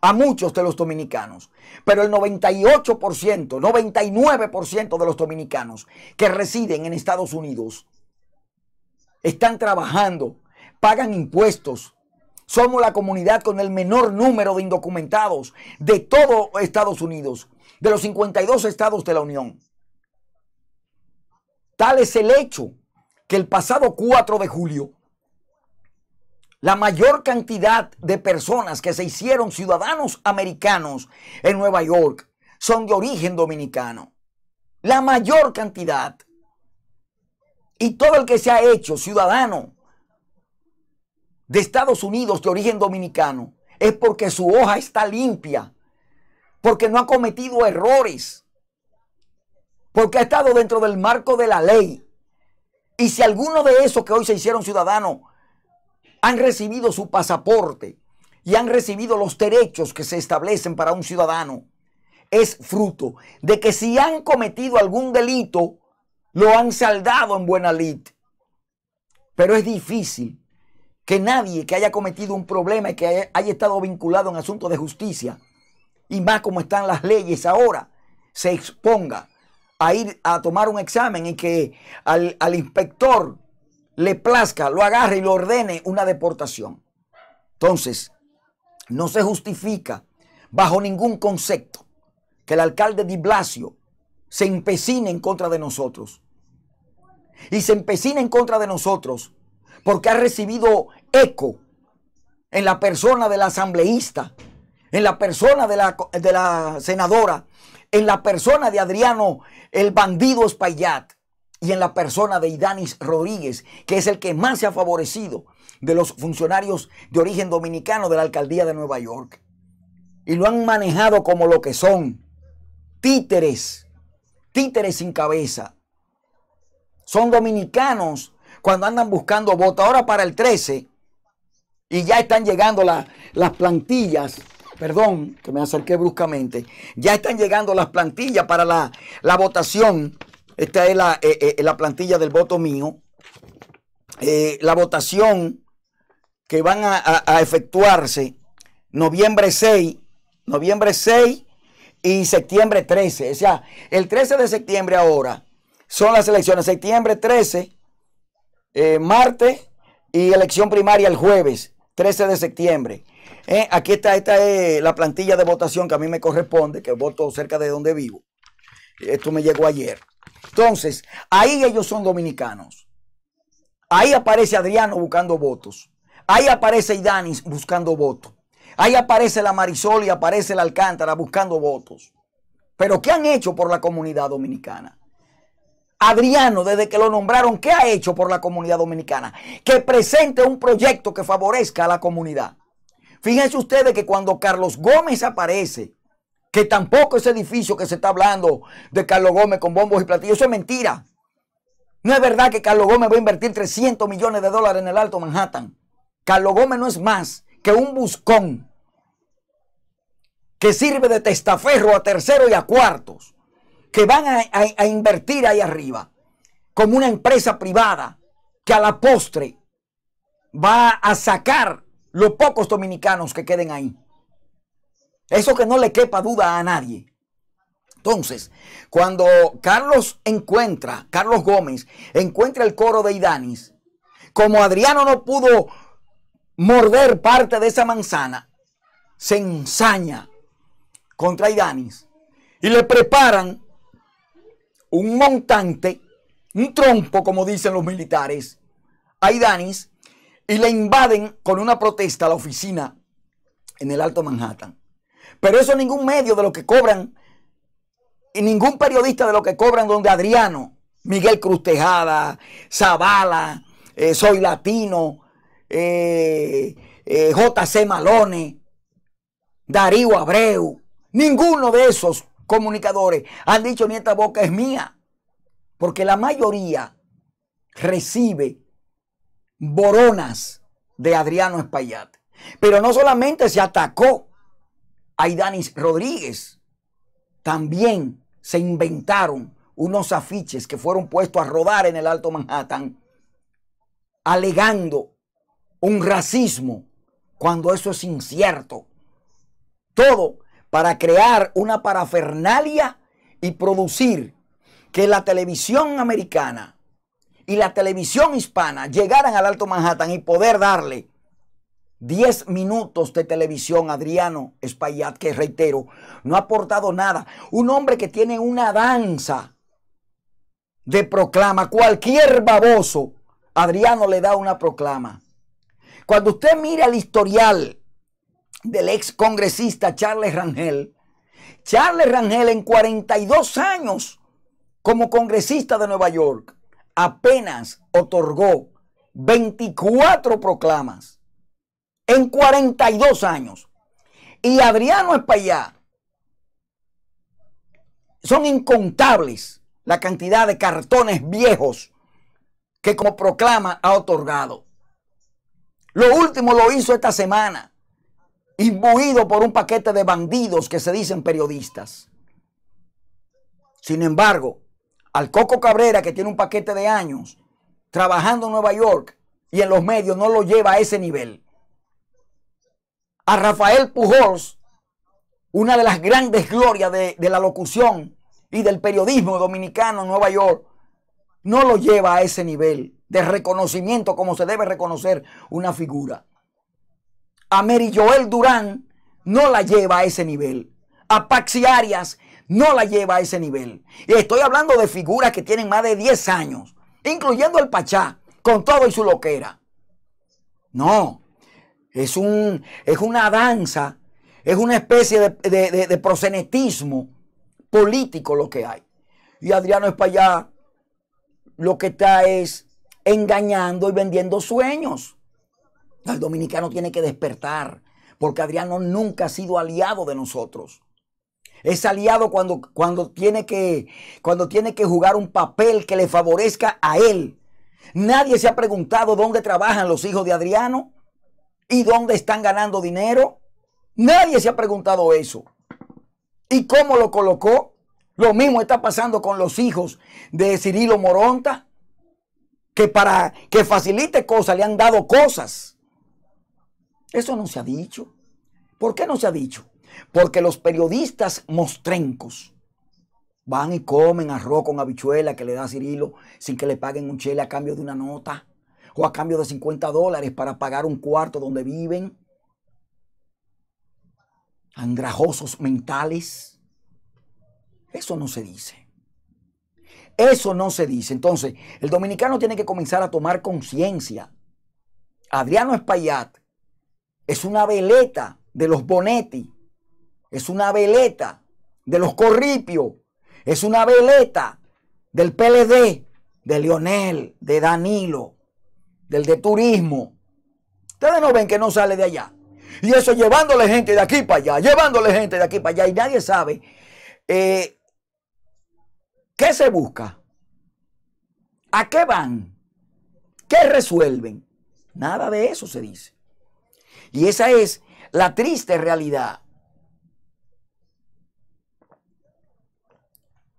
a muchos de los dominicanos. Pero el 98%, 99% de los dominicanos que residen en Estados Unidos están trabajando, pagan impuestos, somos la comunidad con el menor número de indocumentados de todo Estados Unidos, de los 52 estados de la Unión. Tal es el hecho que el pasado 4 de julio, la mayor cantidad de personas que se hicieron ciudadanos americanos en Nueva York son de origen dominicano. La mayor cantidad. Y todo el que se ha hecho ciudadano de Estados Unidos de origen dominicano es porque su hoja está limpia, porque no ha cometido errores, porque ha estado dentro del marco de la ley. Y si alguno de esos que hoy se hicieron ciudadanos han recibido su pasaporte y han recibido los derechos que se establecen para un ciudadano, es fruto de que si han cometido algún delito, lo han saldado en buena lid. Pero es difícil que nadie que haya cometido un problema y que haya, estado vinculado en asuntos de justicia, y más como están las leyes ahora, se exponga a ir a tomar un examen y que al, inspector le plazca, lo agarre y lo ordene una deportación. Entonces, no se justifica bajo ningún concepto que el alcalde Di Blasio se empecine en contra de nosotros. Y se empecine en contra de nosotros porque ha recibido eco en la persona de la asambleísta, en la persona de la, de la senadora, en la persona de Adriano, el bandido Espaillat, y en la persona de Idanis Rodríguez, que es el que más se ha favorecido de los funcionarios de origen dominicano de la alcaldía de Nueva York. Y lo han manejado como lo que son, títeres, títeres sin cabeza. Son dominicanos cuando andan buscando votos. Ahora para el 13, y ya están llegando las plantillas, perdón, que me acerqué bruscamente, ya están llegando las plantillas para la, votación. Esta es eh, eh, la, plantilla del voto mío. Eh, la votación que van a, efectuarse noviembre 6, noviembre 6 y septiembre 13. O sea, el 13 de septiembre ahora son las elecciones. Septiembre 13 eh, martes y elección primaria el jueves, 13 de septiembre. Eh, aquí está, esta la plantilla de votación que a mí me corresponde, que voto cerca de donde vivo. Esto me llegó ayer. Entonces, ahí ellos son dominicanos. Ahí aparece Adriano buscando votos. Ahí aparece Idanis buscando votos. Ahí aparece la Marisol y aparece la Alcántara buscando votos. Pero ¿qué han hecho por la comunidad dominicana? Adriano, desde que lo nombraron, ¿qué ha hecho por la comunidad dominicana? Que presente un proyecto que favorezca a la comunidad. Fíjense ustedes que cuando Carlos Gómez aparece, que tampoco ese edificio que se está hablando de Carlos Gómez con bombos y platillos, eso es mentira. No es verdad que Carlos Gómez va a invertir 300 millones de dólares en el Alto Manhattan. Carlos Gómez no es más que un buscón que sirve de testaferro a terceros y a cuartos que van a, invertir ahí arriba, como una empresa privada que a la postre va a sacar los pocos dominicanos que queden ahí. Eso que no le quepa duda a nadie. Entonces, cuando Carlos encuentra, Carlos Gómez encuentra el coro de Idanis, como Adriano no pudo morder parte de esa manzana, se ensaña contra Idanis y le preparan un montante, un trompo, como dicen los militares, hay Idanis y le invaden con una protesta a la oficina en el Alto Manhattan. Pero eso ningún medio de lo que cobran, y ningún periodista de lo que cobran donde Adriano, Miguel Cruz Tejada, Zavala, eh, Soy Latino, eh, eh, JC Malone, Darío Abreu, ninguno de esos comunicadores han dicho ni esta boca es mía, porque la mayoría recibe boronas de Adriano Espaillat. Pero no solamente se atacó a Idanis Rodríguez, también se inventaron unos afiches que fueron puestos a rodar en el Alto Manhattan, alegando un racismo, cuando eso es incierto. Todo para crear una parafernalia y producir que la televisión americana y la televisión hispana llegaran al Alto Manhattan y poder darle 10 minutos de televisión, Adriano Espaillat, que reitero, no ha aportado nada. Un hombre que tiene una danza de proclama, cualquier baboso, Adriano le da una proclama. Cuando usted mira el historial del ex congresista Charles Rangel. Charles Rangel en 42 años como congresista de Nueva York apenas otorgó 24 proclamas en 42 años. Y Adriano Espaillá, son incontables la cantidad de cartones viejos que como proclama ha otorgado. Lo último lo hizo esta semana imbuido por un paquete de bandidos que se dicen periodistas. Sin embargo, al Coco Cabrera, que tiene un paquete de años trabajando en Nueva York y en los medios, no lo lleva a ese nivel. A Rafael Pujols, una de las grandes glorias de, de la locución y del periodismo dominicano en Nueva York, no lo lleva a ese nivel de reconocimiento como se debe reconocer una figura. A Mary Joel Durán no la lleva a ese nivel. A Paxi Arias no la lleva a ese nivel. Y estoy hablando de figuras que tienen más de 10 años, incluyendo el Pachá, con todo y su loquera. No, es, un, es una danza, es una especie de, de, prosenetismo político lo que hay. Y Adriano Espaillá lo que está es engañando y vendiendo sueños. El dominicano tiene que despertar, porque Adriano nunca ha sido aliado de nosotros. Es aliado cuando, cuando, tiene que, cuando tiene que jugar un papel que le favorezca a él. Nadie se ha preguntado dónde trabajan los hijos de Adriano y dónde están ganando dinero. Nadie se ha preguntado eso. ¿Y cómo lo colocó? Lo mismo está pasando con los hijos de Cirilo Moronta, que para que facilite cosas le han dado cosas. Eso no se ha dicho. ¿Por qué no se ha dicho? Porque los periodistas mostrencos van y comen arroz con habichuela que le da Cirilo sin que le paguen un chile a cambio de una nota o a cambio de 50 dólares para pagar un cuarto donde viven. Andrajosos mentales. Eso no se dice. Eso no se dice. Entonces, el dominicano tiene que comenzar a tomar conciencia. Adriano Espaillat es una veleta de los Bonetti, es una veleta de los Corripio, es una veleta del PLD, de Lionel, de Danilo, del de Turismo. Ustedes no ven que no sale de allá. Y eso llevándole gente de aquí para allá, llevándole gente de aquí para allá, y nadie sabe eh, qué se busca, a qué van, qué resuelven. Nada de eso se dice. Y esa es la triste realidad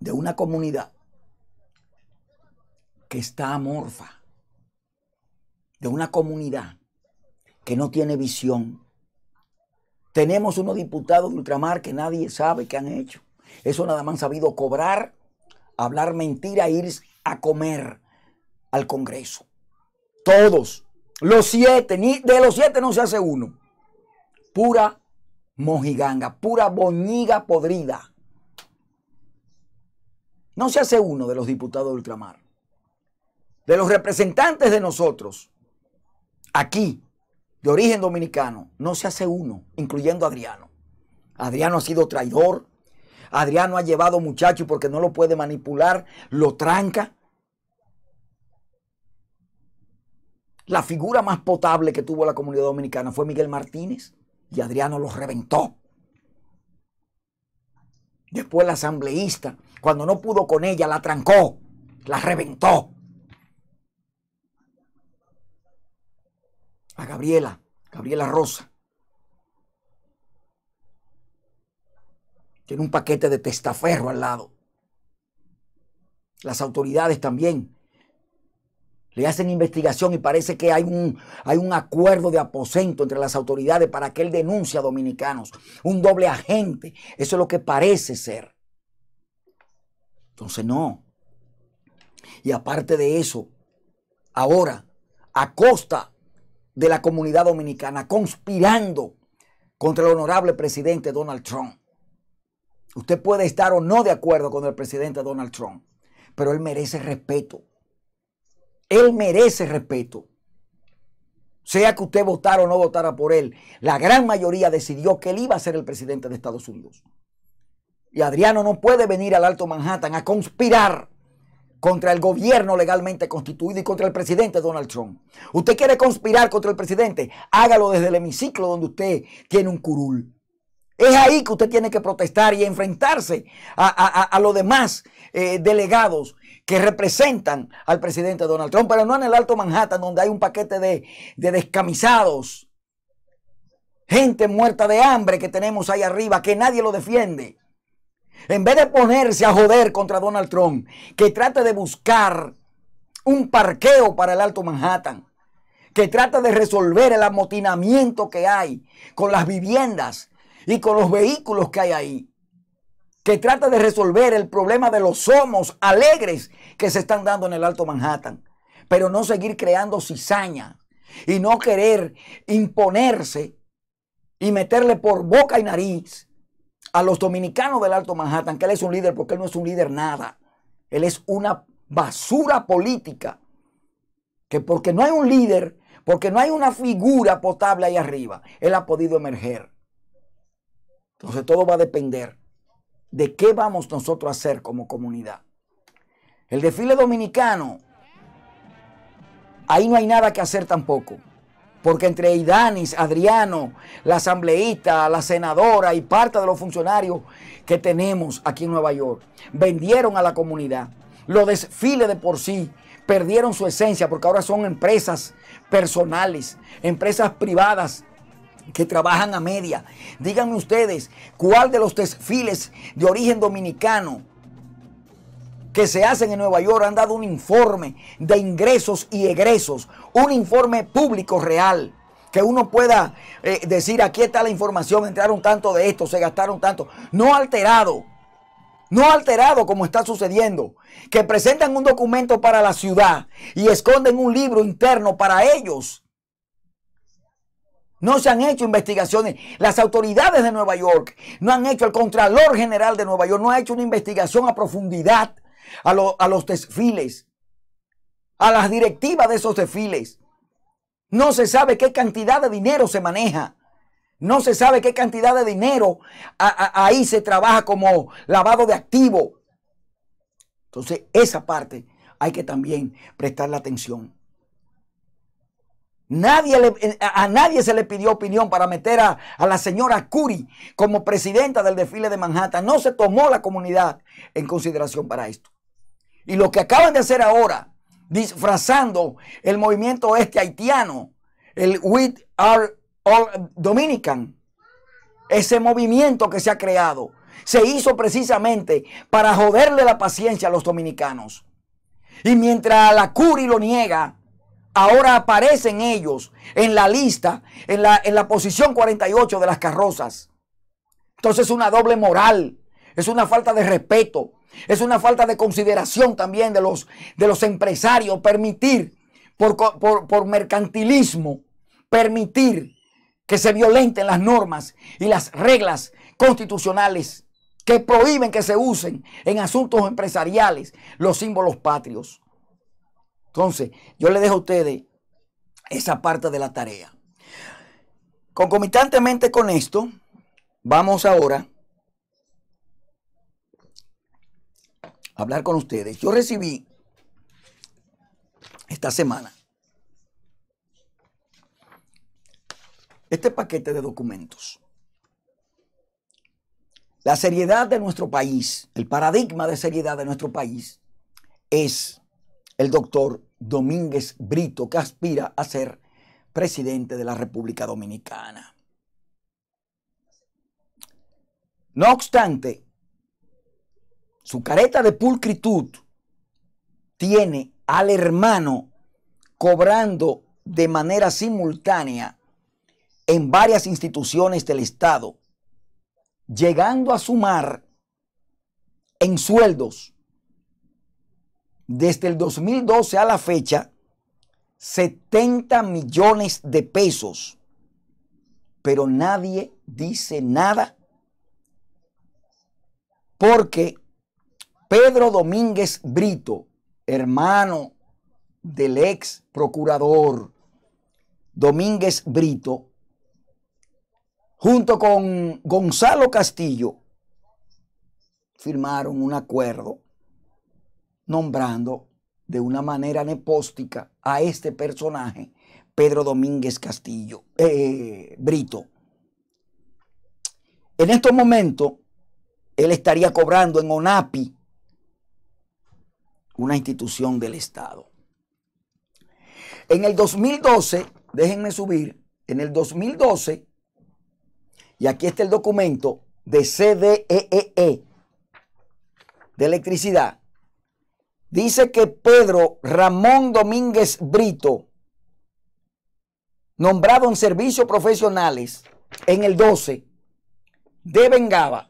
de una comunidad que está amorfa, de una comunidad que no tiene visión. Tenemos unos diputados de ultramar que nadie sabe qué han hecho. Eso nada más han sabido cobrar, hablar mentira, e ir a comer al Congreso. Todos. Los siete, ni de los siete no se hace uno. Pura mojiganga, pura boñiga podrida. No se hace uno de los diputados de ultramar. De los representantes de nosotros, aquí, de origen dominicano, no se hace uno, incluyendo a Adriano. Adriano ha sido traidor. Adriano ha llevado muchachos porque no lo puede manipular, lo tranca. La figura más potable que tuvo la comunidad dominicana fue Miguel Martínez y Adriano los reventó. Después la asambleísta, cuando no pudo con ella, la trancó, la reventó. A Gabriela, Gabriela Rosa. Tiene un paquete de testaferro al lado. Las autoridades también le hacen investigación y parece que hay un, hay un acuerdo de aposento entre las autoridades para que él denuncie a dominicanos. Un doble agente. Eso es lo que parece ser. Entonces no. Y aparte de eso, ahora, a costa de la comunidad dominicana, conspirando contra el honorable presidente Donald Trump. Usted puede estar o no de acuerdo con el presidente Donald Trump, pero él merece respeto. Él merece respeto. Sea que usted votara o no votara por él, la gran mayoría decidió que él iba a ser el presidente de Estados Unidos. Y Adriano no puede venir al Alto Manhattan a conspirar contra el gobierno legalmente constituido y contra el presidente Donald Trump. Usted quiere conspirar contra el presidente, hágalo desde el hemiciclo donde usted tiene un curul. Es ahí que usted tiene que protestar y enfrentarse a, los demás eh, delegados que representan al presidente Donald Trump, pero no en el Alto Manhattan, donde hay un paquete de, de descamisados, gente muerta de hambre que tenemos ahí arriba, que nadie lo defiende. En vez de ponerse a joder contra Donald Trump, que trate de buscar un parqueo para el Alto Manhattan, que trata de resolver el amotinamiento que hay con las viviendas y con los vehículos que hay ahí que trata de resolver el problema de los somos alegres que se están dando en el Alto Manhattan, pero no seguir creando cizaña y no querer imponerse y meterle por boca y nariz a los dominicanos del Alto Manhattan que él es un líder porque él no es un líder nada. Él es una basura política que porque no hay un líder, porque no hay una figura potable ahí arriba, él ha podido emerger. Entonces todo va a depender de qué vamos nosotros a hacer como comunidad. El desfile dominicano, ahí no hay nada que hacer tampoco. Porque entre Idanis, Adriano, la asambleísta, la senadora y parte de los funcionarios que tenemos aquí en Nueva York, vendieron a la comunidad. Los desfiles de por sí perdieron su esencia porque ahora son empresas personales, empresas privadas que trabajan a media. Díganme ustedes, ¿cuál de los desfiles de origen dominicano que se hacen en Nueva York han dado un informe de ingresos y egresos, un informe público real? que uno pueda eh, decir, aquí está la información, entraron tanto de esto, se gastaron tanto, no alterado, no alterado como está sucediendo, que presentan un documento para la ciudad y esconden un libro interno para ellos no se han hecho investigaciones. Las autoridades de Nueva York no han hecho, el Contralor General de Nueva York no ha hecho una investigación a profundidad a, los desfiles, a las directivas de esos desfiles. No se sabe qué cantidad de dinero se maneja. No se sabe qué cantidad de dinero ahí se trabaja como lavado de activo. Entonces, esa parte hay que también prestarle atención. Nadie eh, a nadie se le pidió opinión para meter a, la señora Curie como presidenta del desfile de Manhattan. No se tomó la comunidad en consideración para esto. Y lo que acaban de hacer ahora, disfrazando el movimiento este haitiano, el We Are All Dominican, ese movimiento que se ha creado, se hizo precisamente para joderle la paciencia a los dominicanos. Y mientras la Curie lo niega, ahora aparecen ellos en la lista, en la, en la posición 48 de las carrozas. Entonces es una doble moral, es una falta de respeto, es una falta de consideración también de los, de los empresarios permitir por, por mercantilismo, permitir que se violenten las normas y las reglas constitucionales que prohíben que se usen en asuntos empresariales los símbolos patrios. Entonces, yo le dejo a ustedes esa parte de la tarea. Concomitantemente con esto, vamos ahora a hablar con ustedes. Yo recibí esta semana este paquete de documentos. La seriedad de nuestro país, el paradigma de seriedad de nuestro país es el doctor Domínguez Brito, que aspira a ser presidente de la República Dominicana. No obstante, su careta de pulcritud tiene al hermano cobrando de manera simultánea en varias instituciones del Estado, llegando a sumar en sueldos desde el 2012 a la fecha 70 millones de pesos, pero nadie dice nada porque Pedro Domínguez Brito, hermano del ex procurador Domínguez Brito, junto con Gonzalo Castillo, firmaron un acuerdo nombrando de una manera nepóstica a este personaje, Pedro Domínguez Castillo, eh, Brito. En estos momentos, él estaría cobrando en ONAPI, una institución del Estado. En el 2012, déjenme subir, en el 2012, y aquí está el documento de CDEE e e, de electricidad, Dice que Pedro Ramón Domínguez Brito, nombrado en servicios profesionales en el 12, devengaba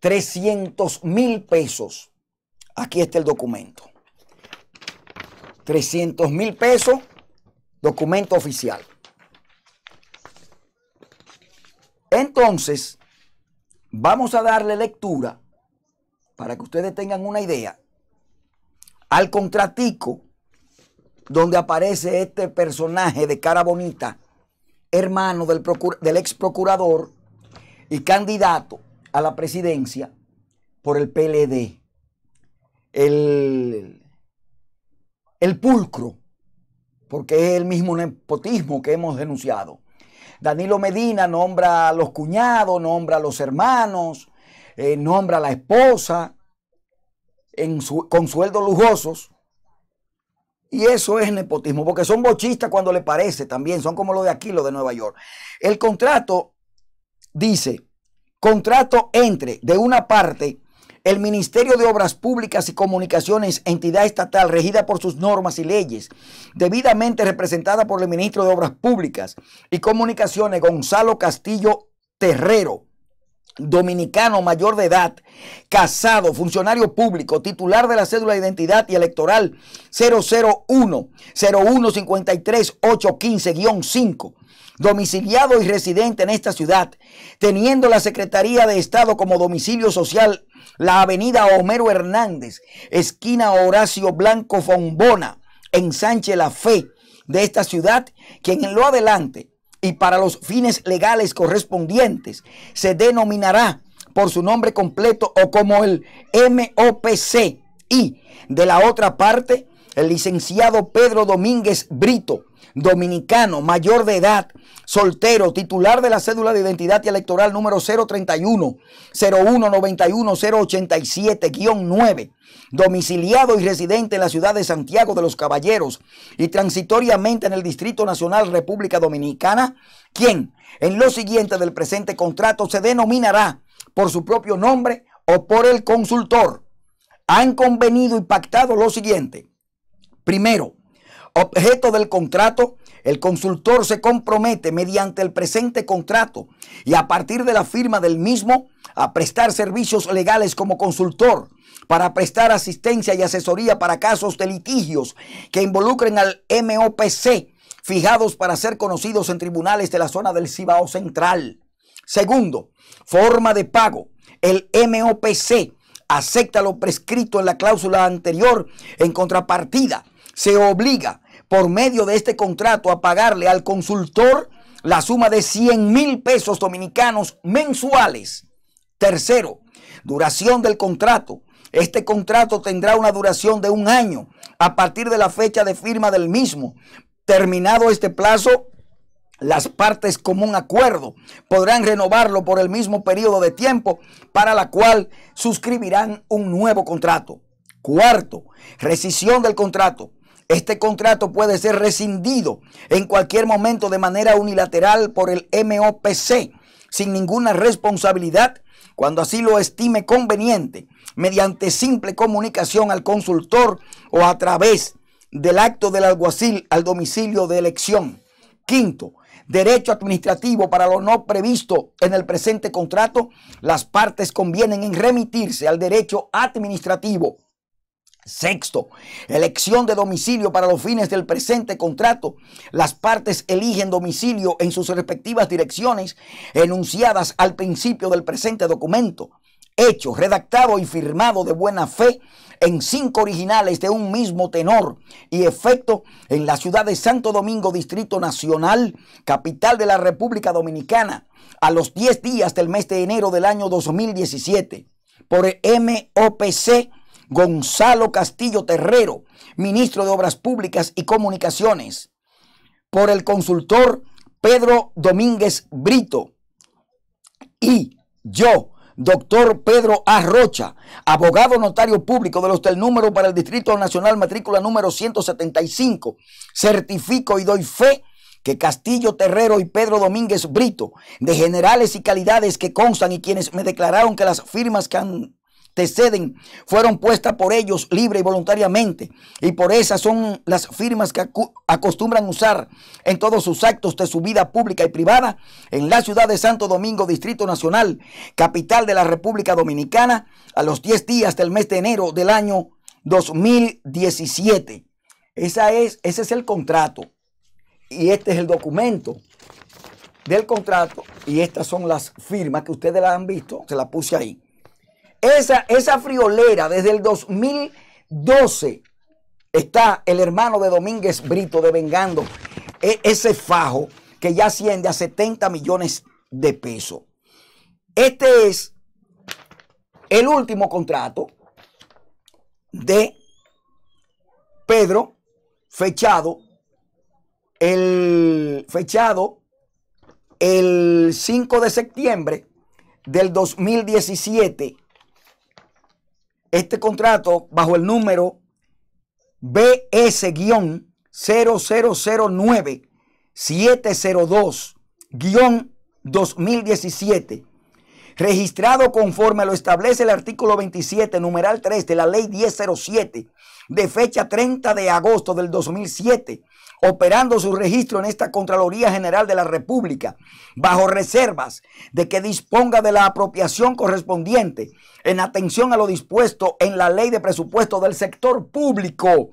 300 mil pesos. Aquí está el documento. 300 mil pesos, documento oficial. Entonces, vamos a darle lectura para que ustedes tengan una idea al contratico donde aparece este personaje de cara bonita, hermano del, ex procurador y candidato a la presidencia por el PLD. El, el pulcro, porque es el mismo nepotismo que hemos denunciado. Danilo Medina nombra a los cuñados, nombra a los hermanos, eh, nombra a la esposa, en su, con sueldos lujosos. Y eso es nepotismo, porque son bochistas cuando le parece también, son como lo de aquí, los de Nueva York. El contrato dice, contrato entre, de una parte, el Ministerio de Obras Públicas y Comunicaciones, entidad estatal regida por sus normas y leyes, debidamente representada por el ministro de Obras Públicas y Comunicaciones, Gonzalo Castillo Terrero dominicano mayor de edad, casado, funcionario público, titular de la cédula de identidad y electoral 001 5 domiciliado y residente en esta ciudad, teniendo la Secretaría de Estado como domicilio social la avenida Homero Hernández, esquina Horacio Blanco Fombona, en Sánchez La Fe de esta ciudad, quien en lo adelante y para los fines legales correspondientes, se denominará por su nombre completo o como el MOPC. Y de la otra parte, el licenciado Pedro Domínguez Brito, dominicano, mayor de edad, soltero, titular de la cédula de identidad y electoral número 031 0191 9 domiciliado y residente en la ciudad de Santiago de los Caballeros y transitoriamente en el Distrito Nacional República Dominicana, quien en lo siguiente del presente contrato se denominará por su propio nombre o por el consultor. Han convenido y pactado lo siguiente. Primero, Objeto del contrato, el consultor se compromete mediante el presente contrato y a partir de la firma del mismo a prestar servicios legales como consultor para prestar asistencia y asesoría para casos de litigios que involucren al MOPC fijados para ser conocidos en tribunales de la zona del Cibao Central. Segundo, forma de pago. El MOPC acepta lo prescrito en la cláusula anterior en contrapartida. Se obliga por medio de este contrato a pagarle al consultor la suma de 100 mil pesos dominicanos mensuales. Tercero, duración del contrato. Este contrato tendrá una duración de un año a partir de la fecha de firma del mismo. Terminado este plazo, las partes como un acuerdo podrán renovarlo por el mismo periodo de tiempo para la cual suscribirán un nuevo contrato. Cuarto, rescisión del contrato. Este contrato puede ser rescindido en cualquier momento de manera unilateral por el MOPC sin ninguna responsabilidad cuando así lo estime conveniente mediante simple comunicación al consultor o a través del acto del alguacil al domicilio de elección. Quinto, derecho administrativo para lo no previsto en el presente contrato, las partes convienen en remitirse al derecho administrativo Sexto, elección de domicilio para los fines del presente contrato. Las partes eligen domicilio en sus respectivas direcciones enunciadas al principio del presente documento, hecho, redactado y firmado de buena fe en cinco originales de un mismo tenor y efecto en la ciudad de Santo Domingo, Distrito Nacional, capital de la República Dominicana, a los 10 días del mes de enero del año 2017, por MOPC Gonzalo Castillo Terrero, ministro de Obras Públicas y Comunicaciones, por el consultor Pedro Domínguez Brito y yo, doctor Pedro Arrocha, abogado notario público de los número para el Distrito Nacional Matrícula número 175, certifico y doy fe que Castillo Terrero y Pedro Domínguez Brito, de generales y calidades que constan y quienes me declararon que las firmas que han te ceden fueron puestas por ellos libre y voluntariamente. Y por esas son las firmas que acostumbran usar en todos sus actos de su vida pública y privada en la ciudad de Santo Domingo, Distrito Nacional, capital de la República Dominicana, a los 10 días del mes de enero del año 2017. Esa es, ese es el contrato. Y este es el documento del contrato. Y estas son las firmas que ustedes las han visto. Se las puse ahí. Esa, friolera desde el 2012 está el hermano de Domínguez Brito de Vengando e, ese fajo que ya asciende a 70 millones de pesos. Este es el último contrato de Pedro fechado el fechado el 5 de septiembre del 2017 este contrato bajo el número BS-0009-702-2017, registrado conforme lo establece el artículo 27, numeral 3 de la ley 1007, de fecha 30 de agosto del 2007 operando su registro en esta Contraloría General de la República, bajo reservas de que disponga de la apropiación correspondiente en atención a lo dispuesto en la ley de presupuesto del sector público,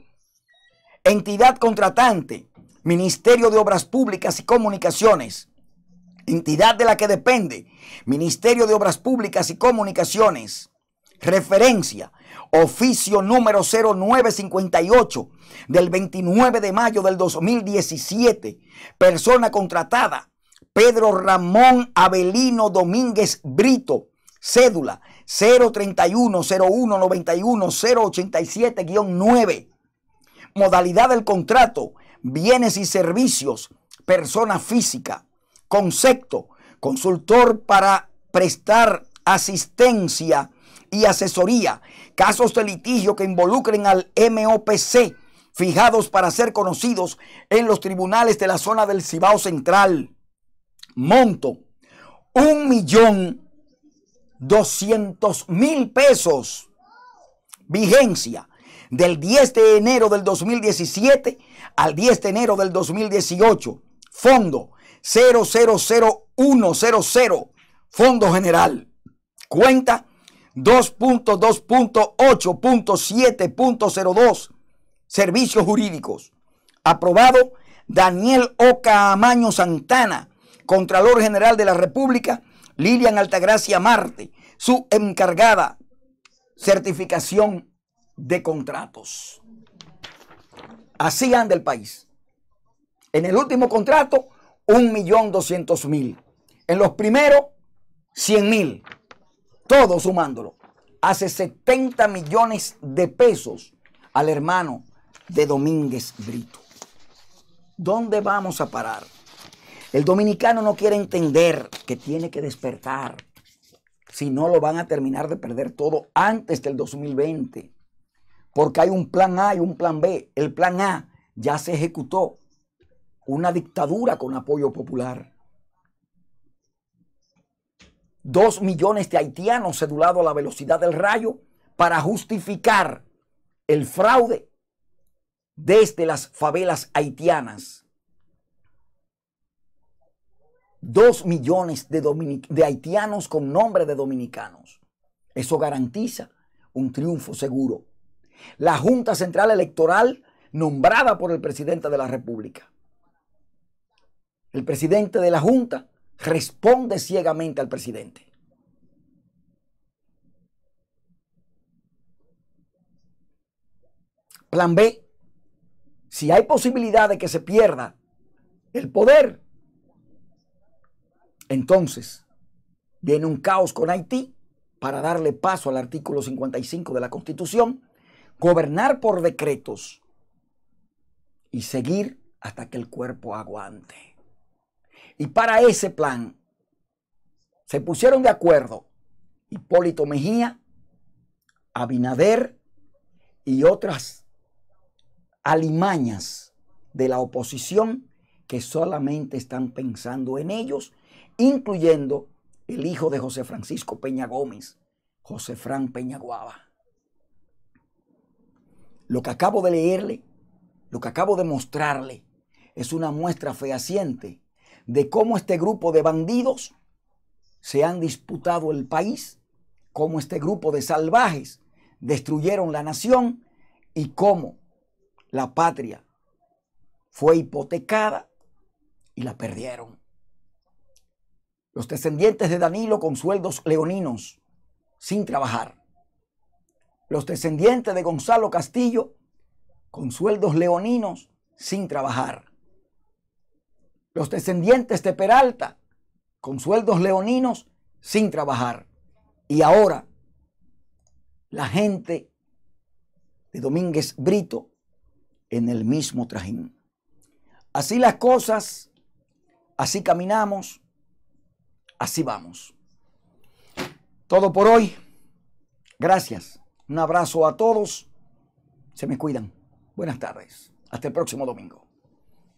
entidad contratante, Ministerio de Obras Públicas y Comunicaciones, entidad de la que depende, Ministerio de Obras Públicas y Comunicaciones, referencia, oficio número 0958 del 29 de mayo del 2017, persona contratada, Pedro Ramón Avelino Domínguez Brito, cédula 031 9 modalidad del contrato, bienes y servicios, persona física, concepto, consultor para prestar asistencia y asesoría, casos de litigio que involucren al MOPC, fijados para ser conocidos en los tribunales de la zona del Cibao Central. Monto, un millón doscientos mil pesos. Vigencia, del 10 de enero del 2017 al 10 de enero del 2018. Fondo 000100, Fondo General. Cuenta 2.2.8.7.02 Servicios Jurídicos. Aprobado Daniel Oca Amaño Santana, Contralor General de la República, Lilian Altagracia Marte, su encargada. Certificación de contratos. Así anda el país. En el último contrato, 1.200.000. En los primeros, 100.000 todo sumándolo, hace 70 millones de pesos al hermano de Domínguez Brito. ¿Dónde vamos a parar? El dominicano no quiere entender que tiene que despertar, si no lo van a terminar de perder todo antes del 2020, porque hay un plan A y un plan B. El plan A ya se ejecutó, una dictadura con apoyo popular dos millones de haitianos cedulados a la velocidad del rayo para justificar el fraude desde las favelas haitianas. Dos millones de, de haitianos con nombre de dominicanos. Eso garantiza un triunfo seguro. La Junta Central Electoral nombrada por el presidente de la República. El presidente de la Junta responde ciegamente al presidente. Plan B, si hay posibilidad de que se pierda el poder, entonces viene un caos con Haití para darle paso al artículo 55 de la Constitución, gobernar por decretos y seguir hasta que el cuerpo aguante. Y para ese plan se pusieron de acuerdo Hipólito Mejía, Abinader y otras alimañas de la oposición que solamente están pensando en ellos, incluyendo el hijo de José Francisco Peña Gómez, José Fran Peña Guava. Lo que acabo de leerle, lo que acabo de mostrarle, es una muestra fehaciente de cómo este grupo de bandidos se han disputado el país, cómo este grupo de salvajes destruyeron la nación y cómo la patria fue hipotecada y la perdieron. Los descendientes de Danilo con sueldos leoninos, sin trabajar. Los descendientes de Gonzalo Castillo con sueldos leoninos, sin trabajar los descendientes de Peralta, con sueldos leoninos, sin trabajar. Y ahora, la gente de Domínguez Brito en el mismo trajín. Así las cosas, así caminamos, así vamos. Todo por hoy. Gracias. Un abrazo a todos. Se me cuidan. Buenas tardes. Hasta el próximo domingo.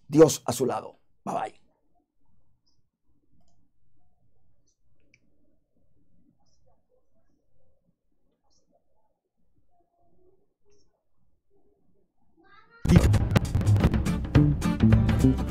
Dios a su lado. Bye bye. Thank you.